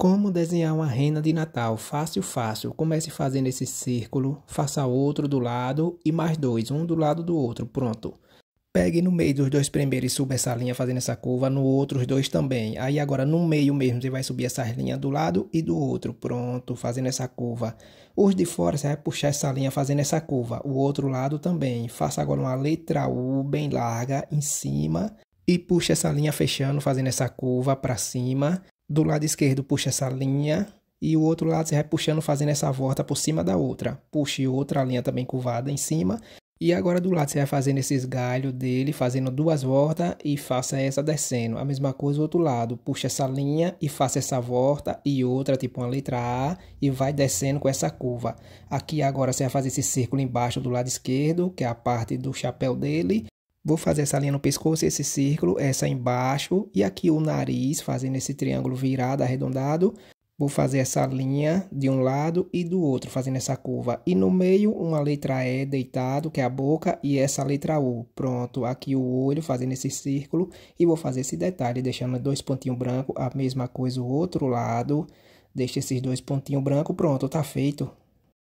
Como desenhar uma renda de Natal? Fácil, fácil. Comece fazendo esse círculo, faça outro do lado e mais dois, um do lado do outro. Pronto. Pegue no meio dos dois primeiros e suba essa linha fazendo essa curva, no outro os dois também. Aí agora no meio mesmo você vai subir essas linhas do lado e do outro. Pronto, fazendo essa curva. Os de fora você vai puxar essa linha fazendo essa curva. O outro lado também. Faça agora uma letra U bem larga em cima e puxa essa linha fechando, fazendo essa curva para cima do lado esquerdo puxa essa linha e o outro lado você vai puxando, fazendo essa volta por cima da outra. Puxe outra linha também curvada em cima. E agora do lado você vai fazendo esses galhos dele, fazendo duas voltas e faça essa descendo. A mesma coisa do outro lado, puxa essa linha e faça essa volta e outra, tipo uma letra A, e vai descendo com essa curva. Aqui agora você vai fazer esse círculo embaixo do lado esquerdo, que é a parte do chapéu dele, Vou fazer essa linha no pescoço, esse círculo, essa embaixo. E aqui o nariz, fazendo esse triângulo virado, arredondado. Vou fazer essa linha de um lado e do outro, fazendo essa curva. E no meio, uma letra E deitado, que é a boca, e essa letra U. Pronto, aqui o olho, fazendo esse círculo. E vou fazer esse detalhe, deixando dois pontinhos brancos. A mesma coisa, o outro lado. Deixa esses dois pontinhos brancos. Pronto, tá feito.